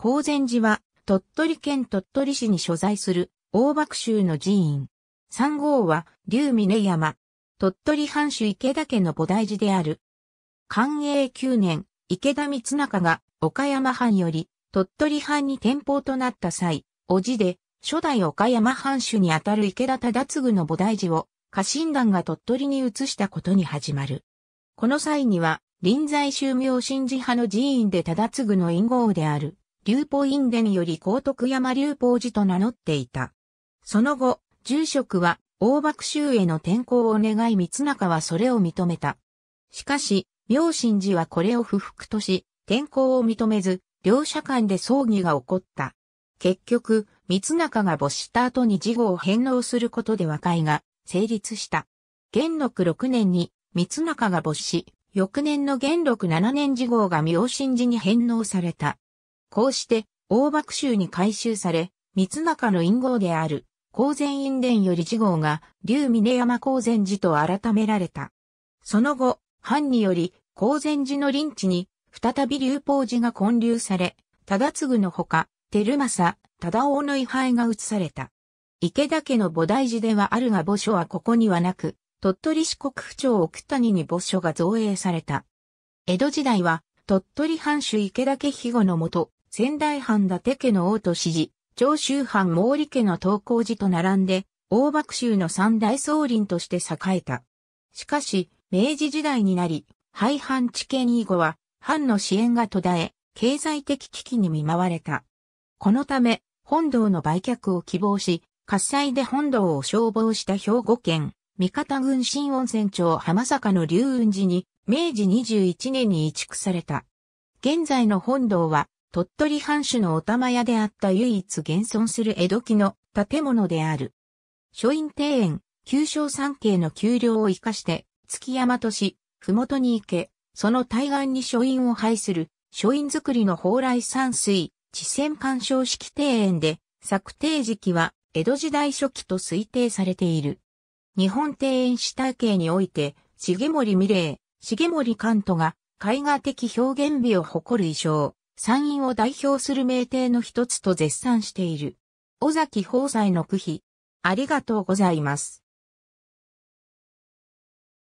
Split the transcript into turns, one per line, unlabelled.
高禅寺は、鳥取県鳥取市に所在する、大幕州の寺院。三号は、竜峰山。鳥取藩主池田家の菩提寺である。寛永九年、池田光中が、岡山藩より、鳥取藩に転保となった際、お寺で、初代岡山藩主にあたる池田忠次の菩提寺を、家臣団が鳥取に移したことに始まる。この際には、臨済宗明神寺派の寺院で忠次の隠号である。龍宝院伝より高徳山流宝寺と名乗っていた。その後、住職は大幕州への転校を願い三中はそれを認めた。しかし、明神寺はこれを不服とし、転校を認めず、両者間で葬儀が起こった。結局、三中が没した後に事後を返納することで和解が成立した。元禄6年に三中が没し、翌年の元禄7年事後が明神寺に返納された。こうして、大幕州に改修され、三中の陰号である、高善院殿より次号が、竜峰山高善寺と改められた。その後、藩により、高善寺の林地に、再び竜宝寺が建立され、忠次のほか、照正、忠王の位牌が移された。池田家の菩提寺ではあるが墓所はここにはなく、鳥取市国府町奥谷に墓所が造営された。江戸時代は、鳥取藩主池田家庇護のもと、仙台藩伊達家の王と支持、長州藩毛利家の東光寺と並んで、大幕州の三大総林として栄えた。しかし、明治時代になり、廃藩地権以後は、藩の支援が途絶え、経済的危機に見舞われた。このため、本堂の売却を希望し、喝采で本堂を消防した兵庫県、三方郡新温泉町浜坂の龍雲寺に、明治21年に移築された。現在の本堂は、鳥取藩主のお玉屋であった唯一現存する江戸期の建物である。書院庭園、旧小三景の丘陵を生かして、月山とし、麓に行け、その対岸に書院を配する、書院作りの蓬莱山水、地線干渉式庭園で、作定時期は江戸時代初期と推定されている。日本庭園主体系において、重森美玲、重森関東が絵画的表現美を誇る衣装。山陰を代表する名庭の一つと絶賛している。尾崎放斎の句碑。ありがとうございます。